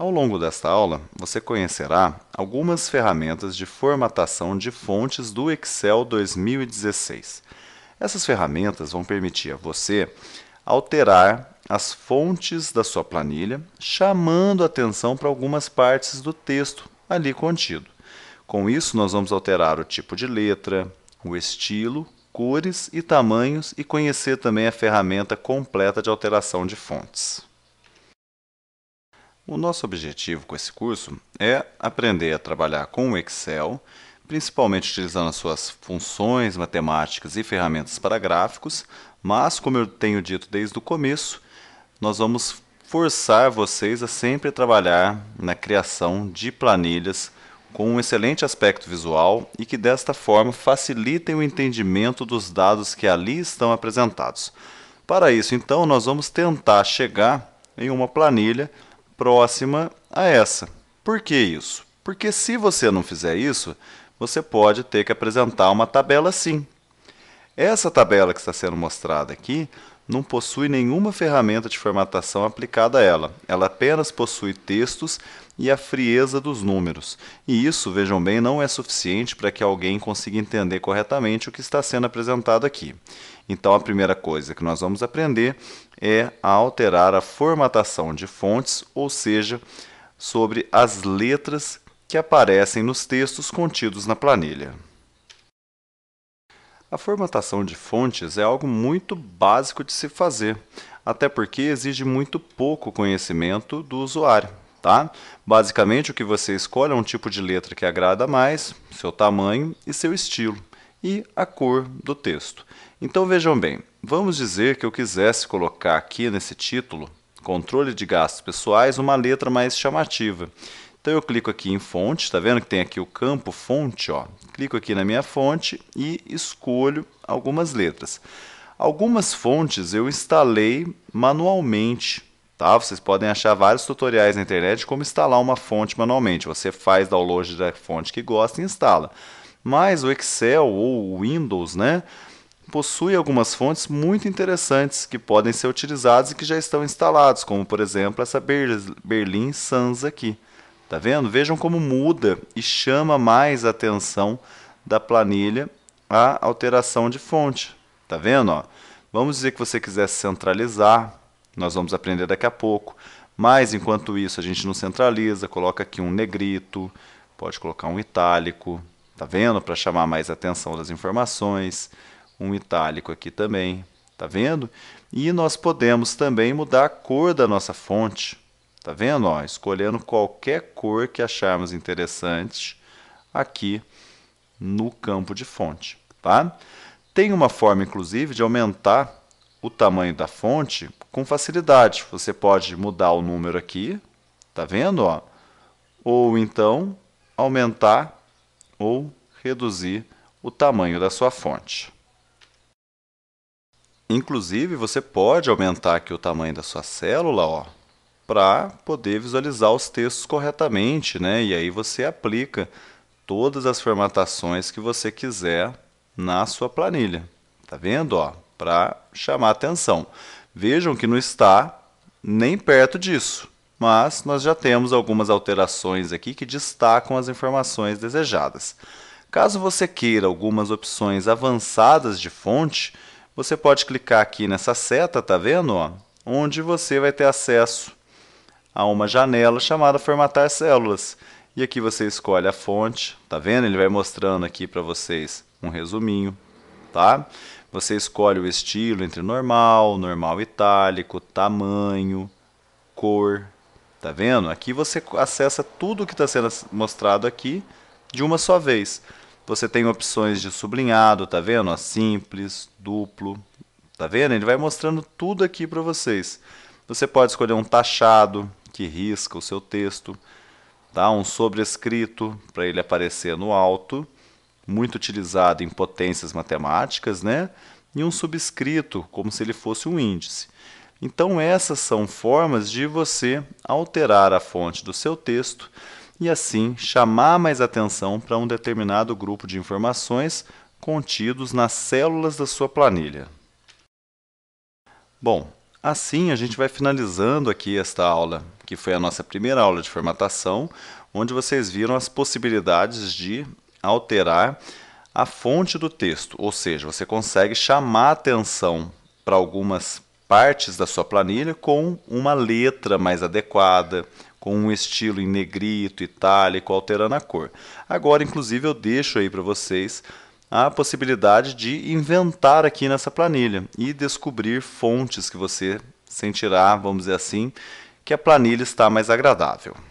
Ao longo desta aula, você conhecerá algumas ferramentas de formatação de fontes do Excel 2016. Essas ferramentas vão permitir a você alterar as fontes da sua planilha, chamando atenção para algumas partes do texto ali contido. Com isso, nós vamos alterar o tipo de letra, o estilo, cores e tamanhos e conhecer também a ferramenta completa de alteração de fontes. O nosso objetivo com esse curso é aprender a trabalhar com o Excel, principalmente utilizando as suas funções matemáticas e ferramentas para gráficos, mas, como eu tenho dito desde o começo, nós vamos forçar vocês a sempre trabalhar na criação de planilhas com um excelente aspecto visual e que desta forma facilitem o entendimento dos dados que ali estão apresentados. Para isso, então, nós vamos tentar chegar em uma planilha próxima a essa. Por que isso? Porque se você não fizer isso, você pode ter que apresentar uma tabela sim. Essa tabela que está sendo mostrada aqui não possui nenhuma ferramenta de formatação aplicada a ela. Ela apenas possui textos e a frieza dos números. E isso, vejam bem, não é suficiente para que alguém consiga entender corretamente o que está sendo apresentado aqui. Então, a primeira coisa que nós vamos aprender é a alterar a formatação de fontes, ou seja, sobre as letras que aparecem nos textos contidos na planilha. A formatação de fontes é algo muito básico de se fazer, até porque exige muito pouco conhecimento do usuário. Tá? Basicamente, o que você escolhe é um tipo de letra que agrada mais, seu tamanho e seu estilo, e a cor do texto. Então vejam bem, vamos dizer que eu quisesse colocar aqui nesse título, controle de gastos pessoais, uma letra mais chamativa. Então eu clico aqui em fonte, está vendo que tem aqui o campo fonte, ó, clico aqui na minha fonte e escolho algumas letras. Algumas fontes eu instalei manualmente, tá? Vocês podem achar vários tutoriais na internet de como instalar uma fonte manualmente. Você faz download da fonte que gosta e instala. Mas o Excel ou o Windows, né, possui algumas fontes muito interessantes que podem ser utilizadas e que já estão instaladas, como por exemplo essa Berlin Sans aqui. Tá vendo? Vejam como muda e chama mais a atenção da planilha a alteração de fonte. Tá vendo? Ó? Vamos dizer que você quiser centralizar, nós vamos aprender daqui a pouco. Mas, enquanto isso, a gente não centraliza, coloca aqui um negrito, pode colocar um itálico, tá vendo? Para chamar mais atenção das informações, um itálico aqui também, tá vendo? E nós podemos também mudar a cor da nossa fonte, Tá vendo? Ó, escolhendo qualquer cor que acharmos interessante aqui no campo de fonte. Tá? Tem uma forma, inclusive, de aumentar o tamanho da fonte com facilidade. Você pode mudar o número aqui, tá vendo? Ó? Ou então aumentar ou reduzir o tamanho da sua fonte. Inclusive, você pode aumentar aqui o tamanho da sua célula, ó, para poder visualizar os textos corretamente, né? E aí você aplica todas as formatações que você quiser na sua planilha. Tá vendo, ó? Para chamar atenção. Vejam que não está nem perto disso, mas nós já temos algumas alterações aqui que destacam as informações desejadas. Caso você queira algumas opções avançadas de fonte, você pode clicar aqui nessa seta, tá vendo? Ó, onde você vai ter acesso a uma janela chamada Formatar Células. E aqui você escolhe a fonte, tá vendo? Ele vai mostrando aqui para vocês um resuminho, tá? Você escolhe o estilo entre normal, normal itálico, tamanho, cor, tá vendo? Aqui você acessa tudo o que está sendo mostrado aqui de uma só vez. Você tem opções de sublinhado, tá vendo? simples, duplo, tá vendo? Ele vai mostrando tudo aqui para vocês. Você pode escolher um taxado, que risca o seu texto, tá? um sobrescrito para ele aparecer no alto, muito utilizado em potências matemáticas, né? e um subscrito, como se ele fosse um índice. Então, essas são formas de você alterar a fonte do seu texto e, assim, chamar mais atenção para um determinado grupo de informações contidos nas células da sua planilha. Bom, Assim, a gente vai finalizando aqui esta aula, que foi a nossa primeira aula de formatação, onde vocês viram as possibilidades de alterar a fonte do texto, ou seja, você consegue chamar atenção para algumas partes da sua planilha com uma letra mais adequada, com um estilo em negrito, itálico, alterando a cor. Agora, inclusive, eu deixo aí para vocês a possibilidade de inventar aqui nessa planilha e descobrir fontes que você sentirá, vamos dizer assim, que a planilha está mais agradável.